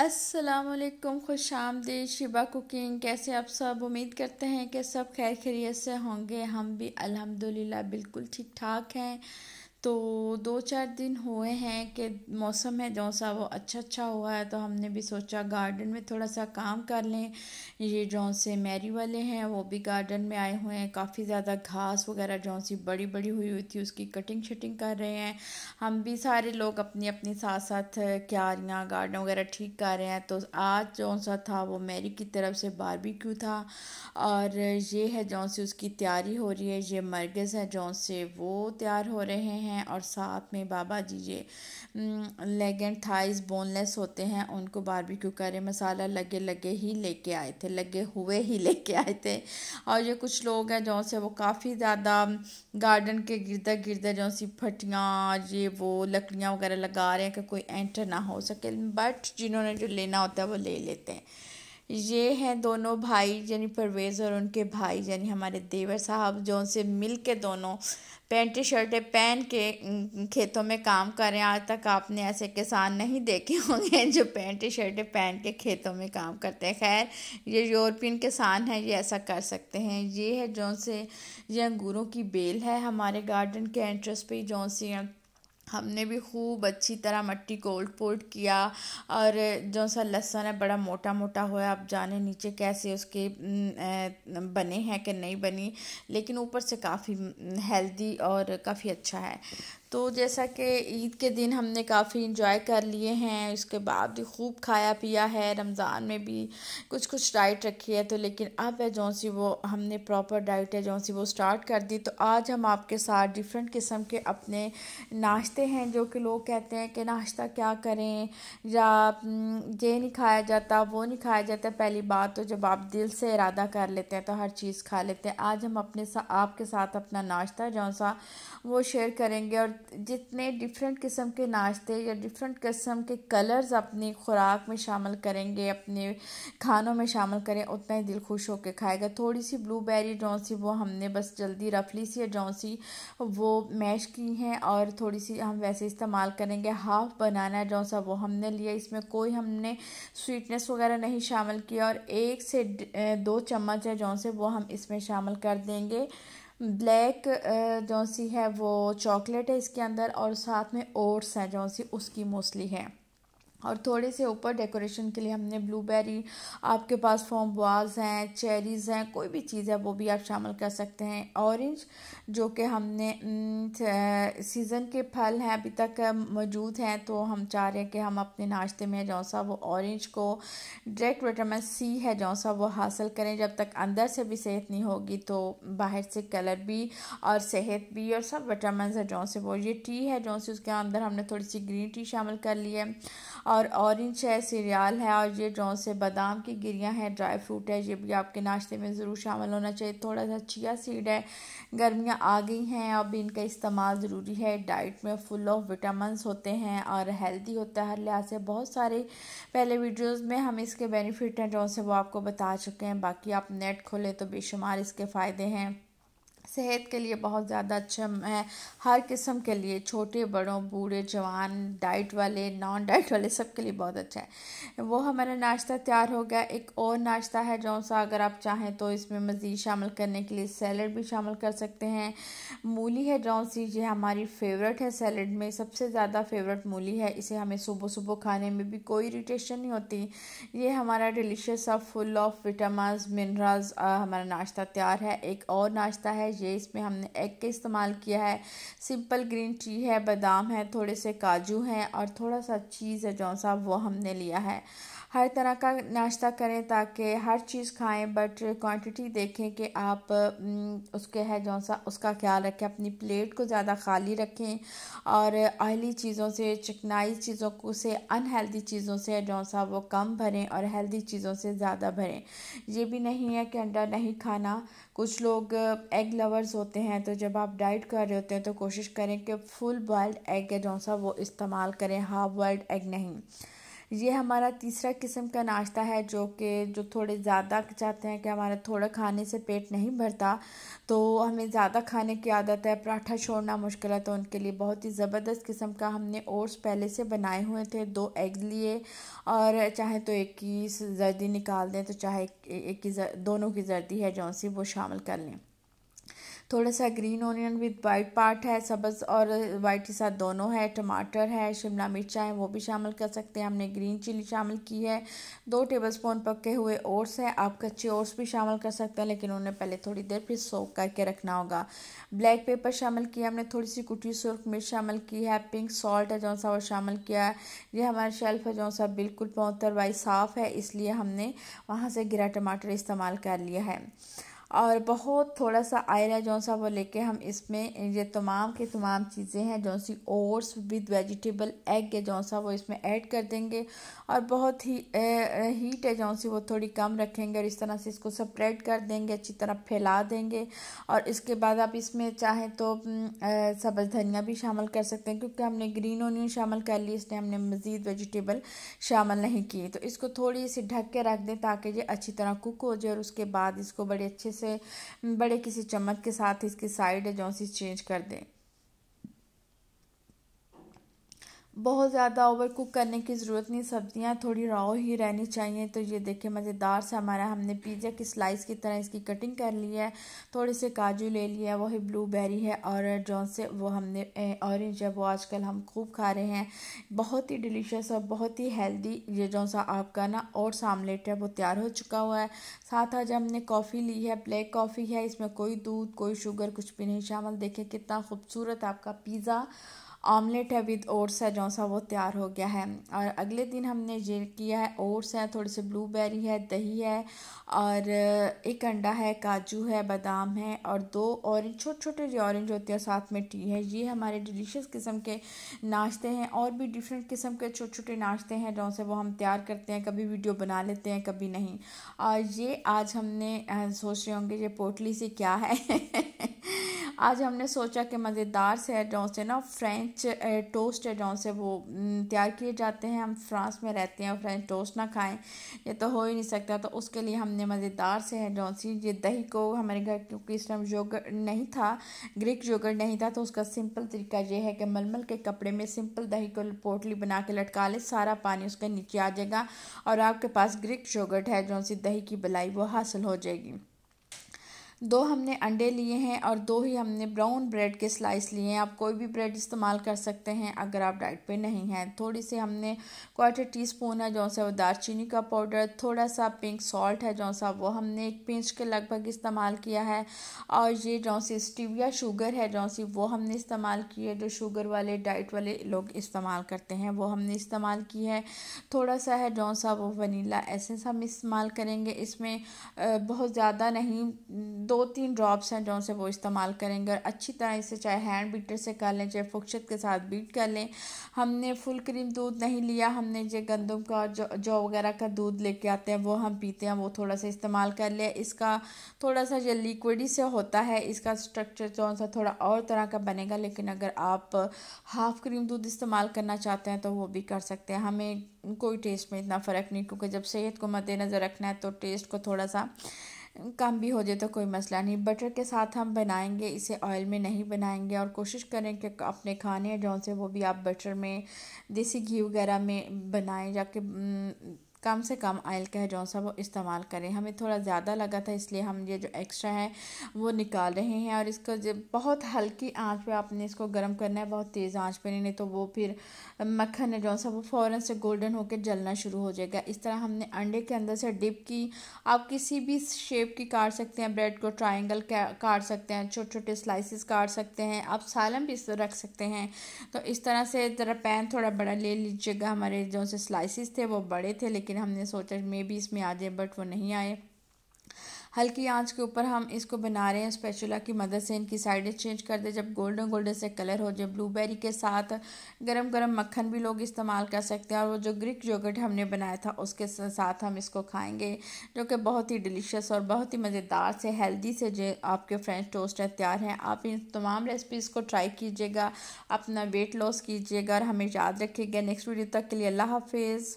असलकुम खुश आमदी Shiba cooking कैसे आप सब उम्मीद करते हैं कि सब खैर खैरियत से होंगे हम भी अल्हम्दुलिल्लाह बिल्कुल ठीक ठाक हैं तो दो चार दिन हुए हैं कि मौसम है जो सा वो अच्छा अच्छा हुआ है तो हमने भी सोचा गार्डन में थोड़ा सा काम कर लें ये जो से मैरी वाले हैं वो भी गार्डन में आए हुए हैं काफ़ी ज़्यादा घास वगैरह जो सी बड़ी बड़ी हुई हुई थी उसकी कटिंग शटिंग कर रहे हैं हम भी सारे लोग अपनी अपने साथ साथ क्यारियाँ गार्डन वगैरह ठीक कर रहे हैं तो आज जो सा था वो मैरी की तरफ से बारबेक्यू था और ये है जो सी उसकी तैयारी हो रही है ये मरगज़ है जो से वो तैयार हो रहे हैं हैं और साथ में बाबा जी ये लेग एंड थाइस बोनलेस होते हैं उनको बारबेक्यू करें मसाला लगे लगे ही लेके आए थे लगे हुए ही लेके आए थे और ये कुछ लोग हैं जो से वो काफ़ी ज़्यादा गार्डन के गिरदा गिरदा जो सी फटियाँ ये वो लकड़ियाँ वगैरह लगा रहे हैं कि कोई एंटर ना हो सके बट जिन्होंने जो लेना होता है वो ले लेते हैं ये हैं दोनों भाई यानी परवेज़ और उनके भाई यानी हमारे देवर साहब जो उनसे मिल के दोनों पैंटी शर्टें पहन के खेतों में काम करें आज तक आपने ऐसे किसान नहीं देखे होंगे जो पैंटी शर्टें पहन के खेतों में काम करते हैं खैर ये यूरोपियन किसान हैं ये ऐसा कर सकते हैं ये है जौन से ये अंगूरों की बेल है हमारे गार्डन के एंट्रेंस पे जौन सी हमने भी खूब अच्छी तरह मट्टी को उल्ट पुलट किया और जो सा लहसन है बड़ा मोटा मोटा हुआ आप जाने नीचे कैसे उसके बने हैं कि नहीं बनी लेकिन ऊपर से काफ़ी हेल्दी और काफ़ी अच्छा है तो जैसा कि ईद के दिन हमने काफ़ी इंजॉय कर लिए हैं उसके बाद भी खूब खाया पिया है रमज़ान में भी कुछ कुछ डाइट रखी है तो लेकिन अब है जौन सी वो हमने प्रॉपर डाइट है जौन सी वो स्टार्ट कर दी तो आज हम आपके साथ डिफरेंट किस्म के अपने नाश्ते हैं जो कि लोग कहते हैं कि नाश्ता क्या करें या हम्म, ये नहीं खाया जाता वो नहीं खाया जाता पहली बात तो जब आप दिल से इरादा कर लेते हैं तो हर चीज़ खा लेते हैं आज हम अपने सा आपके साथ अपना नाश्ता जौन सा वो शेयर करेंगे और जितने डिफरेंट किस्म के नाश्ते या डिफरेंट किस्म के कलर्स अपनी खुराक में शामिल करेंगे अपने खानों में शामिल करें उतना ही दिल खुश होकर खाएगा थोड़ी सी ब्लूबेरी जो सी वो हमने बस जल्दी रफली सी या जो सी वो मैश की हैं और थोड़ी सी हम वैसे इस्तेमाल करेंगे हाफ बनाना जो सा वो हमने लिया इसमें कोई हमने स्वीटनेस वगैरह नहीं शामिल किया और एक से दो चम्मच है जो से वो हम इसमें शामिल कर देंगे ब्लैक जो सी है वो चॉकलेट है इसके अंदर और साथ में ओट्स हैं जो सी उसकी मोस्टली है और थोड़े से ऊपर डेकोरेशन के लिए हमने ब्लूबेरी आपके पास फॉम बॉल्स हैं चेरीज़ हैं कोई भी चीज़ है वो भी आप शामिल कर सकते हैं ऑरेंज जो कि हमने सीज़न के फल हैं अभी तक मौजूद हैं तो हम चाह रहे हैं कि हम अपने नाश्ते में जो सा वो ऑरेंज को डायरेक्ट विटामिन सी है जो सा वो हासिल करें जब तक अंदर से भी सेहत नहीं होगी तो बाहर से कलर भी और सेहत भी और सब विटामिन है जो से वो ये टी है जो से उसके अंदर हमने थोड़ी सी ग्रीन टी शामिल कर ली है और ऑरेंज है सीरियल है और ये जौन से बादाम की गिरियाँ हैं ड्राई फ्रूट है ये भी आपके नाश्ते में ज़रूर शामिल होना चाहिए थोड़ा सा चिया सीड है गर्मियाँ आ गई हैं अब इनका इस्तेमाल ज़रूरी है डाइट में फुल ऑफ विटामिन होते हैं और हेल्दी होता है हर लिहाज से बहुत सारे पहले वीडियोज़ में हम इसके बेनिफिट हैं जौन से वो आपको बता चुके हैं बाकी आप नेट खोलें तो बेशुमार इसके फ़ायदे हैं सेहत के लिए बहुत ज़्यादा अच्छा है हर किस्म के लिए छोटे बड़ों बूढ़े जवान डाइट वाले नॉन डाइट वाले सब के लिए बहुत अच्छा है वो हमारा नाश्ता तैयार हो गया एक और नाश्ता है जो सा अगर आप चाहें तो इसमें मज़ीद शामिल करने के लिए सैलड भी शामिल कर सकते हैं मूली है जो सी ये हमारी फेवरेट है सैलड में सबसे ज़्यादा फेवरेट मूली है इसे हमें सुबह सुबह खाने में भी कोई इरीटेशन नहीं होती ये हमारा डिलीशियस और फुल ऑफ विटामस मिनरल्स हमारा नाश्ता तैयार है एक और नाश्ता है ये लीजिए इसमें हमने एग का इस्तेमाल किया है सिंपल ग्रीन टी है बादाम है थोड़े से काजू हैं और थोड़ा सा चीज़ है जौन सा वो हमने लिया है हर तरह का नाश्ता करें ताकि हर चीज़ खाएं बट क्वांटिटी देखें कि आप उसके है जो सा उसका ख्याल रखें अपनी प्लेट को ज़्यादा खाली रखें और ऑयली चीज़ों से चिकनाई चीज़ों को से अनहेल्दी चीज़ों से जो सा वो कम भरें और हेल्दी चीज़ों से ज़्यादा भरें ये भी नहीं है कि अंडा नहीं खाना कुछ लोग एग लवर्स होते हैं तो जब आप डाइट कर रहे होते हैं तो कोशिश करें कि फुल बॉयल्ड एग है सा वो इस्तेमाल करें हाफ बॉयल्ड एग नहीं ये हमारा तीसरा किस्म का नाश्ता है जो कि जो थोड़े ज़्यादा चाहते हैं कि हमारा थोड़ा खाने से पेट नहीं भरता तो हमें ज़्यादा खाने की आदत है पराठा छोड़ना मुश्किल है तो उनके लिए बहुत ही ज़बरदस्त किस्म का हमने ओट्स पहले से बनाए हुए थे दो एग लिए और चाहे तो एक की जर्दी निकाल दें तो चाहे एक की दोनों की जर्दी है जो सी वो शामिल कर लें थोड़ा सा green onion with white part है सब्ज़ और वाइट के साथ दोनों है टमाटर है शिमला मिर्चा है वो भी शामिल कर सकते हैं हमने ग्रीन चिली शामिल की है दो टेबल स्पून पके हुए ओट्स है आप कच्चे ओट्स भी शामिल कर सकते हैं लेकिन उन्हें पहले थोड़ी देर फिर सोख करके रखना होगा ब्लैक पेपर शामिल किया हमने थोड़ी सी कुटी सुरख मिर्च शामिल की है पिंक सॉल्ट है जौन सा वो शामिल किया है ये हमारा शेल्फ है जौन सा बिल्कुल पौतर साफ़ है इसलिए हमने वहाँ से गिरा टमाटर इस्तेमाल कर लिया है और बहुत थोड़ा सा आयरा जो सा वो लेके हम इसमें ये तमाम के तमाम चीज़ें हैं जो सी ओट्स विद वेजिटेबल एग है जो सा वो इसमें ऐड कर देंगे और बहुत ही हीट है जो सी वो थोड़ी कम रखेंगे और इस तरह से इसको स्प्रेड कर देंगे अच्छी तरह फैला देंगे और इसके बाद आप इसमें चाहें तो सब्ज धनिया भी शामिल कर सकते हैं क्योंकि हमने ग्रीन ओनियन शामिल कर ली इसने हमने मज़ीद वेजिटेबल शामिल नहीं किए तो इसको थोड़ी सी ढक के रख दें ताकि ये अच्छी तरह कुक हो जाए और उसके बाद इसको बड़े अच्छे से बड़े किसी चम्मच के साथ इसकी साइड है जो चेंज कर दें बहुत ज़्यादा ओवर कुक करने की ज़रूरत नहीं सब्ज़ियाँ थोड़ी राव ही रहनी चाहिए तो ये देखें मज़ेदार से हमारा हमने पिज़्ज़ा की स्लाइस की तरह इसकी कटिंग कर ली है थोड़े से काजू ले लिया है वही ब्लूबेरी है और जो से वो हमने ऑरेंज है वो आजकल हम खूब खा रहे हैं बहुत ही डिलीशियस और बहुत ही हेल्दी ये जो सा आपका ना और सामलेट है वो तैयार हो चुका हुआ है साथ आज हमने कॉफ़ी ली है ब्लैक कॉफ़ी है इसमें कोई दूध कोई शुगर कुछ भी नहीं शामिल देखें कितना खूबसूरत आपका पिज़्ज़ा ऑमलेट है विद ओट्स है जो सा वो तैयार हो गया है और अगले दिन हमने ये किया है ओट्स है थोड़े से ब्लूबेरी है दही है और एक अंडा है काजू है बादाम है और दो ऑरेंज छोटे छोटे जो ऑरेंज होते हैं साथ में टी है ये हमारे डिलीशियस किस्म के नाश्ते हैं और भी डिफरेंट किस्म के छोटे छोटे नाश्ते हैं जो से वो हम तैयार करते हैं कभी वीडियो बना लेते हैं कभी नहीं और ये आज हमने सोच रहे होंगे ये पोटली से क्या है आज हमने सोचा कि मज़ेदार से जौन से ना फ्रेंच टोस्ट है से वो तैयार किए जाते हैं हम फ्रांस में रहते हैं और फ्रेंच टोस्ट ना खाएं ये तो हो ही नहीं सकता तो उसके लिए हमने मज़ेदार से है सी ये दही को हमारे घर क्योंकि इस टाइम योगर्ट नहीं था ग्रीक योगर्ट नहीं था तो उसका सिंपल तरीका ये है कि मलमल के कपड़े में सिंपल दही को पोटली बना के लटका लें सारा पानी उसके नीचे आ जाएगा और आपके पास ग्रीक योगर्ट है जो सी दही की बलाई वो हासिल हो जाएगी दो हमने अंडे लिए हैं और दो ही हमने ब्राउन ब्रेड के स्लाइस लिए हैं आप कोई भी ब्रेड इस्तेमाल कर सकते हैं अगर आप डाइट पे नहीं हैं थोड़ी सी हमने क्वार्टर टी स्पून है जौन सा वो दारचीनी का पाउडर थोड़ा सा पिंक सॉल्ट है जौन सा वो हमने एक पिंच के लगभग इस्तेमाल किया है और ये जौन सी स्टीविया शुगर है जौन सी वो हमने इस्तेमाल की है जो शुगर वाले डाइट वाले लोग इस्तेमाल करते हैं वो हमने इस्तेमाल की है थोड़ा सा है जौन सा वो वनीला एसेंस हम इस्तेमाल करेंगे इसमें बहुत ज़्यादा नहीं दो तीन ड्रॉप्स हैं जो से वो इस्तेमाल करेंगे और अच्छी तरह इसे चाहे हैंड बीटर से कर लें चाहे फुक्षत के साथ बीट कर लें हमने फुल क्रीम दूध नहीं लिया हमने जो गंदम का जो जौ वगैरह का दूध लेके आते हैं वो हम पीते हैं वो थोड़ा सा इस्तेमाल कर लें इसका थोड़ा सा जो लिक्विड से होता है इसका स्ट्रक्चर जो सा थोड़ा और तरह का बनेगा लेकिन अगर आप हाफ़ क्रीम दूध इस्तेमाल करना चाहते हैं तो वो भी कर सकते हैं हमें कोई टेस्ट में इतना फ़र्क नहीं क्योंकि जब सेहत को मद्देनज़र रखना है तो टेस्ट को थोड़ा सा कम भी हो जाए तो कोई मसला नहीं बटर के साथ हम बनाएंगे इसे ऑयल में नहीं बनाएंगे और कोशिश करें कि अपने खाने जो से वो भी आप बटर में देसी घी वगैरह में बनाएं जाके कम से कम आयल का है जो सा वो इस्तेमाल करें हमें थोड़ा ज़्यादा लगा था इसलिए हम ये जो एक्स्ट्रा है वो निकाल रहे हैं और इसको जब बहुत हल्की आंच पे आपने इसको गर्म करना है बहुत तेज़ आंच पे नहीं तो वो फिर मक्खन है जो सा वो फ़ौर से गोल्डन होकर जलना शुरू हो जाएगा इस तरह हमने अंडे के अंदर से डिप की आप किसी भी शेप की काट सकते हैं ब्रेड को ट्राइंगल काट सकते हैं छोटे छोटे स्लाइसिस काट सकते हैं आप सालम भी रख सकते हैं तो इस तरह से ज़रा पैन थोड़ा बड़ा ले लीजिएगा हमारे जो से स्लाइसिस थे वो बड़े थे लेकिन लेकिन हमने सोचा मे भी इसमें आ जाए बट वो नहीं आए हल्की आंच के ऊपर हम इसको बना रहे हैं स्पेचुला की मदद से इनकी साइडें चेंज कर दें जब गोल्डन गोल्डन से कलर हो जाए ब्लूबेरी के साथ गरम गरम मक्खन भी लोग इस्तेमाल कर सकते हैं और वो जो ग्रीक योगर्ट हमने बनाया था उसके साथ हम इसको खाएंगे जो कि बहुत ही डिलीशियस और बहुत ही मज़ेदार से हेल्दी से जो आपके फ्रेंच टोस्ट है तैयार हैं आप इन तमाम रेसिपीज़ को ट्राई कीजिएगा अपना वेट लॉस कीजिएगा और हमें याद रखिएगा नेक्स्ट वीडियो तक के लिए अल्लाह हाफिज़